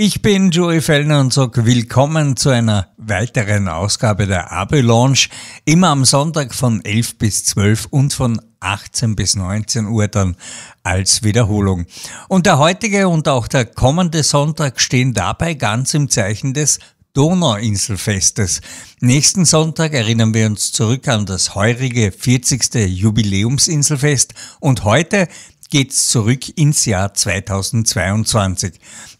Ich bin Joey Fellner und sage willkommen zu einer weiteren Ausgabe der Launch. Immer am Sonntag von 11 bis 12 und von 18 bis 19 Uhr dann als Wiederholung. Und der heutige und auch der kommende Sonntag stehen dabei ganz im Zeichen des Donauinselfestes. Nächsten Sonntag erinnern wir uns zurück an das heurige 40. Jubiläumsinselfest und heute geht's zurück ins Jahr 2022.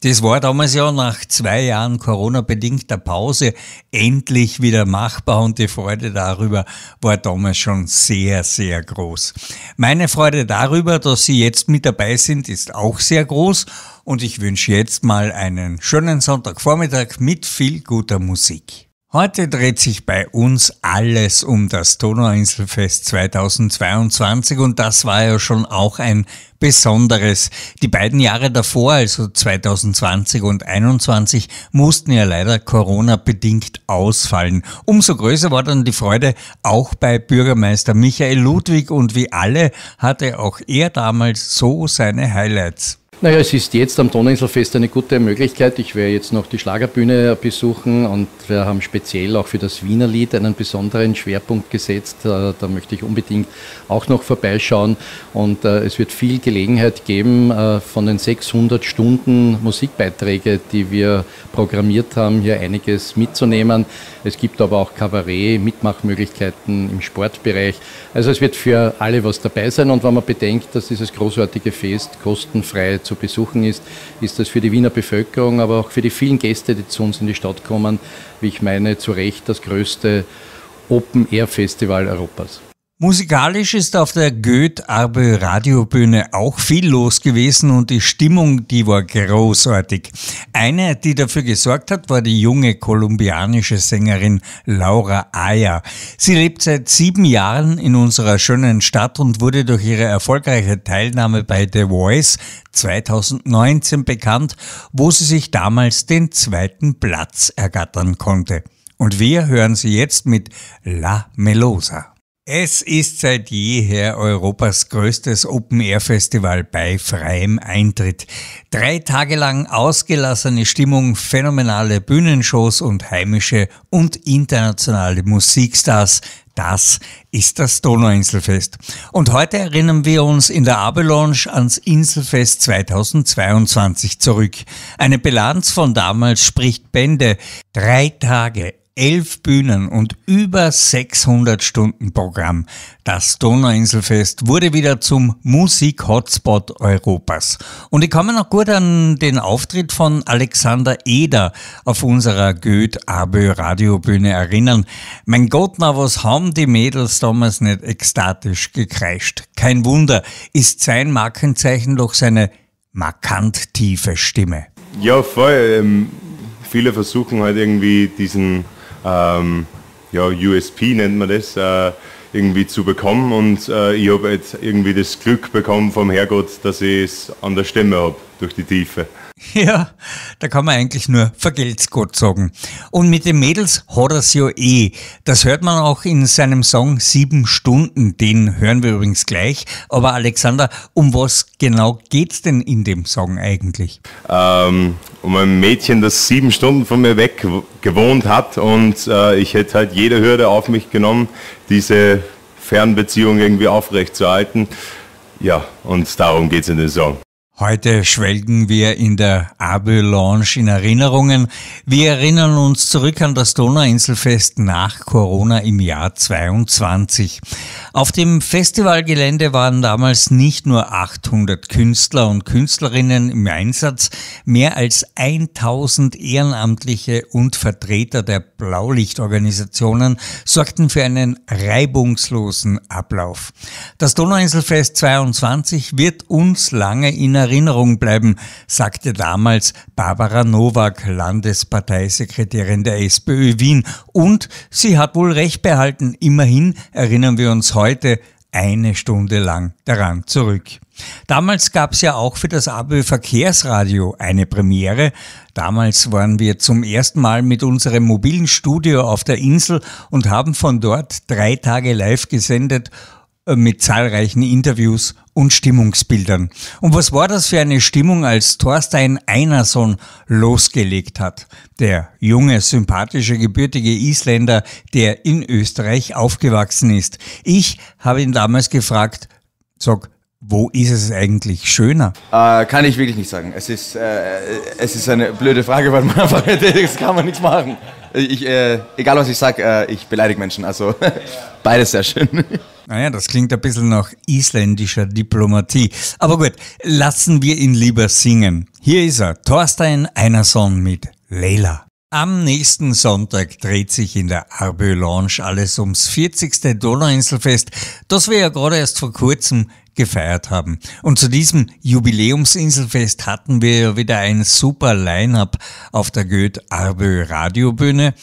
Das war damals ja nach zwei Jahren Corona-bedingter Pause endlich wieder machbar und die Freude darüber war damals schon sehr, sehr groß. Meine Freude darüber, dass Sie jetzt mit dabei sind, ist auch sehr groß und ich wünsche jetzt mal einen schönen Sonntagvormittag mit viel guter Musik. Heute dreht sich bei uns alles um das Donauinselfest 2022 und das war ja schon auch ein besonderes. Die beiden Jahre davor, also 2020 und 2021, mussten ja leider Corona bedingt ausfallen. Umso größer war dann die Freude auch bei Bürgermeister Michael Ludwig und wie alle hatte auch er damals so seine Highlights. Naja, es ist jetzt am Toninselfest eine gute Möglichkeit. Ich werde jetzt noch die Schlagerbühne besuchen und wir haben speziell auch für das Wiener Lied einen besonderen Schwerpunkt gesetzt. Äh, da möchte ich unbedingt auch noch vorbeischauen und äh, es wird viel Gelegenheit geben, äh, von den 600 Stunden Musikbeiträge, die wir programmiert haben, hier einiges mitzunehmen. Es gibt aber auch Kabarett, Mitmachmöglichkeiten im Sportbereich. Also es wird für alle was dabei sein und wenn man bedenkt, dass dieses großartige Fest kostenfrei zu besuchen ist, ist das für die Wiener Bevölkerung, aber auch für die vielen Gäste, die zu uns in die Stadt kommen, wie ich meine, zu Recht das größte Open-Air-Festival Europas. Musikalisch ist auf der Goethe-Arbe-Radiobühne auch viel los gewesen und die Stimmung, die war großartig. Eine, die dafür gesorgt hat, war die junge kolumbianische Sängerin Laura Aya. Sie lebt seit sieben Jahren in unserer schönen Stadt und wurde durch ihre erfolgreiche Teilnahme bei The Voice 2019 bekannt, wo sie sich damals den zweiten Platz ergattern konnte. Und wir hören sie jetzt mit La Melosa. Es ist seit jeher Europas größtes Open-Air-Festival bei freiem Eintritt. Drei Tage lang ausgelassene Stimmung, phänomenale Bühnenshows und heimische und internationale Musikstars. Das ist das Donauinselfest. Und heute erinnern wir uns in der Abelanche ans Inselfest 2022 zurück. Eine Bilanz von damals spricht Bände. Drei Tage elf Bühnen und über 600 Stunden Programm. Das Donauinselfest wurde wieder zum Musik-Hotspot Europas. Und ich komme noch gut an den Auftritt von Alexander Eder auf unserer Goethe-Abö-Radiobühne erinnern. Mein Gott, na, was haben die Mädels damals nicht ekstatisch gekreischt? Kein Wunder, ist sein Markenzeichen doch seine markant tiefe Stimme. Ja, voll. Ähm, viele versuchen halt irgendwie diesen ähm, ja, USP nennt man das, äh, irgendwie zu bekommen. Und äh, ich habe jetzt irgendwie das Glück bekommen vom Herrgott, dass ich es an der Stimme habe, durch die Tiefe. Ja, da kann man eigentlich nur vergelt's Gott sagen. Und mit den Mädels hat er's ja eh. Das hört man auch in seinem Song Sieben Stunden. Den hören wir übrigens gleich. Aber Alexander, um was genau geht's denn in dem Song eigentlich? Ähm, um ein Mädchen, das sieben Stunden von mir weg gewohnt hat und äh, ich hätte halt jede Hürde auf mich genommen, diese Fernbeziehung irgendwie aufrechtzuerhalten. Ja, und darum geht's in dem Song. Heute schwelgen wir in der Abö Lounge in Erinnerungen. Wir erinnern uns zurück an das Donauinselfest nach Corona im Jahr 22. Auf dem Festivalgelände waren damals nicht nur 800 Künstler und Künstlerinnen im Einsatz, mehr als 1000 Ehrenamtliche und Vertreter der Blaulichtorganisationen sorgten für einen reibungslosen Ablauf. Das Donauinselfest 22 wird uns lange in Erinnerung Erinnerung bleiben, sagte damals Barbara Nowak, Landesparteisekretärin der SPÖ Wien. Und sie hat wohl recht behalten. Immerhin erinnern wir uns heute eine Stunde lang daran zurück. Damals gab es ja auch für das ABÖ Verkehrsradio eine Premiere. Damals waren wir zum ersten Mal mit unserem mobilen Studio auf der Insel und haben von dort drei Tage live gesendet äh, mit zahlreichen Interviews und Stimmungsbildern. Und was war das für eine Stimmung, als Thorstein Einarsson losgelegt hat? Der junge, sympathische, gebürtige Isländer, der in Österreich aufgewachsen ist. Ich habe ihn damals gefragt, sag, wo ist es eigentlich schöner? Äh, kann ich wirklich nicht sagen. Es ist, äh, äh es ist eine blöde Frage, weil man einfach, das kann man nichts machen. Ich, äh, egal was ich sage, äh, ich beleidige Menschen. Also beides sehr schön. Naja, das klingt ein bisschen nach isländischer Diplomatie. Aber gut, lassen wir ihn lieber singen. Hier ist er, Thorstein Einarsson mit Leila. Am nächsten Sonntag dreht sich in der Arbö Lounge alles ums 40. Donauinselfest, das wir ja gerade erst vor kurzem gefeiert haben. Und zu diesem Jubiläumsinselfest hatten wir ja wieder ein super Line-up auf der Goethe Arbö Radiobühne.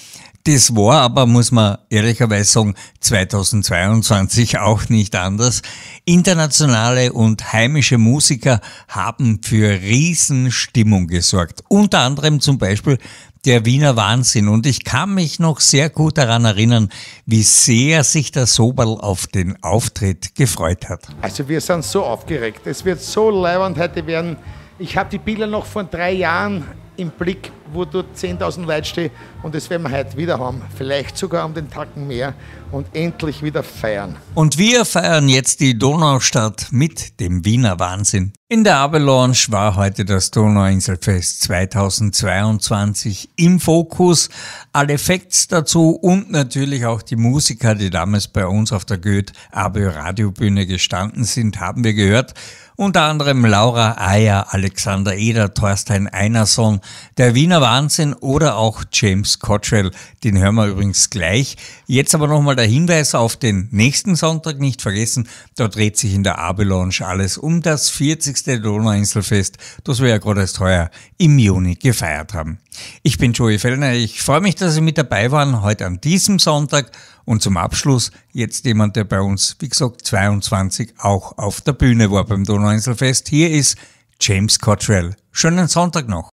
Das war aber, muss man ehrlicherweise sagen, 2022 auch nicht anders. Internationale und heimische Musiker haben für Riesenstimmung gesorgt. Unter anderem zum Beispiel der Wiener Wahnsinn. Und ich kann mich noch sehr gut daran erinnern, wie sehr sich der Soberl auf den Auftritt gefreut hat. Also wir sind so aufgeregt. Es wird so leibend heute werden. Ich habe die Bilder noch von drei Jahren im Blick, wo dort 10.000 Leute stehen und das werden wir heute wieder haben. Vielleicht sogar um den Tacken mehr und endlich wieder feiern. Und wir feiern jetzt die Donaustadt mit dem Wiener Wahnsinn. In der Abel Lounge war heute das Donauinselfest 2022 im Fokus. Alle Facts dazu und natürlich auch die Musiker, die damals bei uns auf der Goethe-Abel-Radiobühne gestanden sind, haben wir gehört. Unter anderem Laura Ayer, Alexander Eder, Thorstein Einarsson, der Wiener Wahnsinn oder auch James Cottrell. Den hören wir übrigens gleich. Jetzt aber nochmal der Hinweis auf den nächsten Sonntag. Nicht vergessen, da dreht sich in der abe alles um das 40. Donauinselfest, das wir ja gerade erst heuer im Juni gefeiert haben. Ich bin Joey Fellner. Ich freue mich, dass Sie mit dabei waren heute an diesem Sonntag. Und zum Abschluss jetzt jemand, der bei uns, wie gesagt, 22 auch auf der Bühne war beim Donauinselfest. Hier ist James Cottrell. Schönen Sonntag noch.